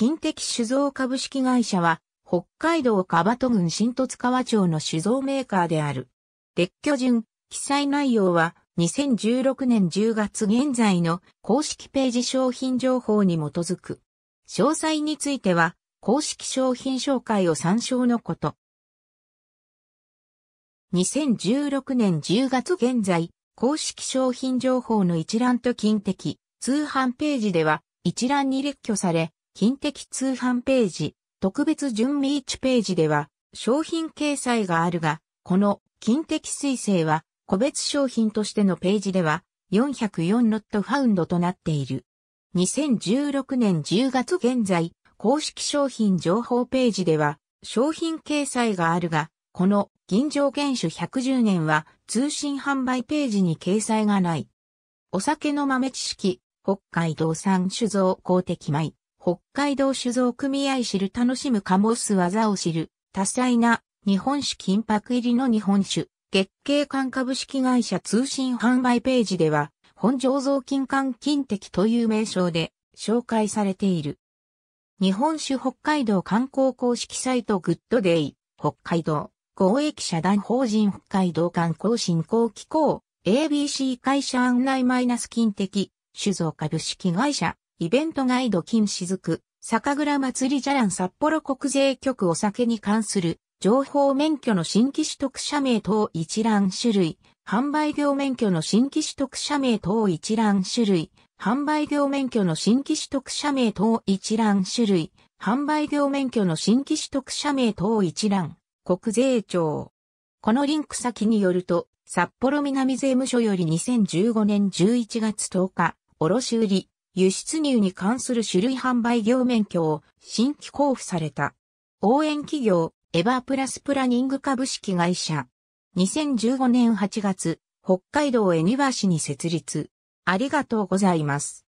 近的酒造株式会社は、北海道カバト郡新十津川町の酒造メーカーである。列挙順、記載内容は、2016年10月現在の公式ページ商品情報に基づく。詳細については、公式商品紹介を参照のこと。2016年10月現在、公式商品情報の一覧と近的通販ページでは、一覧に列挙され、近的通販ページ、特別準備置ページでは商品掲載があるが、この近的彗星は個別商品としてのページでは404ロットファウンドとなっている。2016年10月現在、公式商品情報ページでは商品掲載があるが、この銀条原種110年は通信販売ページに掲載がない。お酒の豆知識、北海道産酒造公的米。北海道酒造組合知る楽しむもす技を知る、多彩な日本酒金箔入りの日本酒、月経館株式会社通信販売ページでは、本醸造金管金滴という名称で紹介されている。日本酒北海道観光公式サイトグッドデイ、北海道公益社団法人北海道観光振興機構、ABC 会社案内マイナス金滴、酒造株式会社、イベントガイド金雫、酒蔵祭りじゃらん札幌国税局お酒に関する情報免許の新規取得者名等一覧種類、販売業免許の新規取得者名等一覧種類、販売業免許の新規取得者名等一覧種類、販売業免許の新規取得者名等一覧、国税庁。このリンク先によると、札幌南税務署より2015年11月10日、卸売輸出入に関する種類販売業免許を新規交付された。応援企業、エバープラスプラニング株式会社。2015年8月、北海道恵庭市に設立。ありがとうございます。